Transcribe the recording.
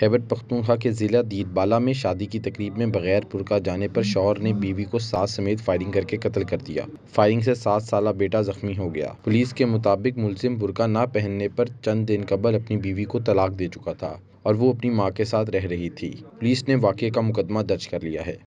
हैबट पख्तूखा के ज़िला दीदबाला में शादी की तकरीब में बगैर पुरका जाने पर शौहर ने बीवी को सास समेत फायरिंग करके कत्ल कर दिया फायरिंग से सात साल बेटा जख्मी हो गया पुलिस के मुताबिक मुलजिम बुरका ना पहनने पर चंद दिन कबल अपनी बीवी को तलाक दे चुका था और वो अपनी माँ के साथ रह रही थी पुलिस ने वाक़े का मुकदमा दर्ज कर लिया है